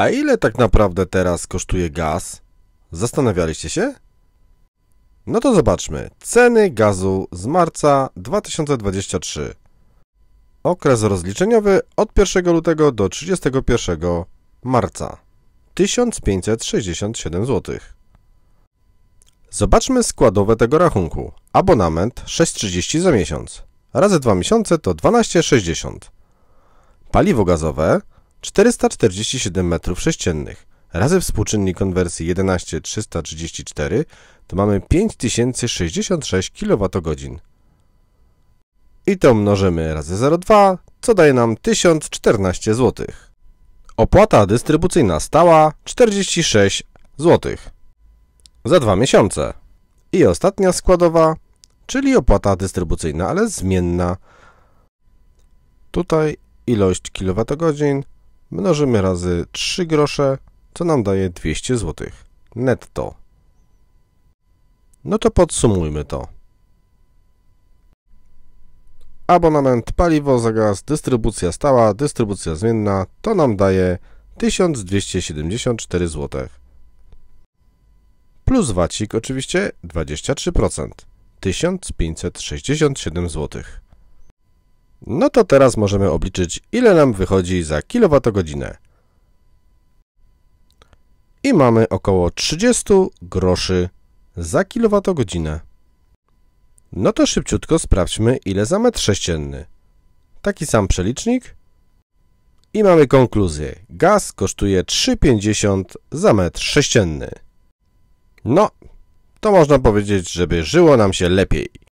A ile tak naprawdę teraz kosztuje gaz? Zastanawialiście się? No to zobaczmy. Ceny gazu z marca 2023. Okres rozliczeniowy od 1 lutego do 31 marca. 1567 zł. Zobaczmy składowe tego rachunku. Abonament 6,30 za miesiąc. Razy 2 miesiące to 12,60. Paliwo gazowe 447 m3 razy współczynnik konwersji 11334 to mamy 5066 kWh. I to mnożymy razy 0,2, co daje nam 1014 zł. Opłata dystrybucyjna stała 46 zł za dwa miesiące. I ostatnia składowa, czyli opłata dystrybucyjna, ale zmienna. Tutaj ilość kilowatogodzin mnożymy razy 3 grosze, co nam daje 200 zł netto. No to podsumujmy to. Abonament, paliwo, za gaz, dystrybucja stała, dystrybucja zmienna, to nam daje 1274 zł. Plus wacik oczywiście 23%, 1567 zł. No to teraz możemy obliczyć, ile nam wychodzi za kilowatogodzinę. I mamy około 30 groszy za kilowatogodzinę. No to szybciutko sprawdźmy, ile za metr sześcienny. Taki sam przelicznik. I mamy konkluzję. Gaz kosztuje 3,50 za metr sześcienny. No, to można powiedzieć, żeby żyło nam się lepiej.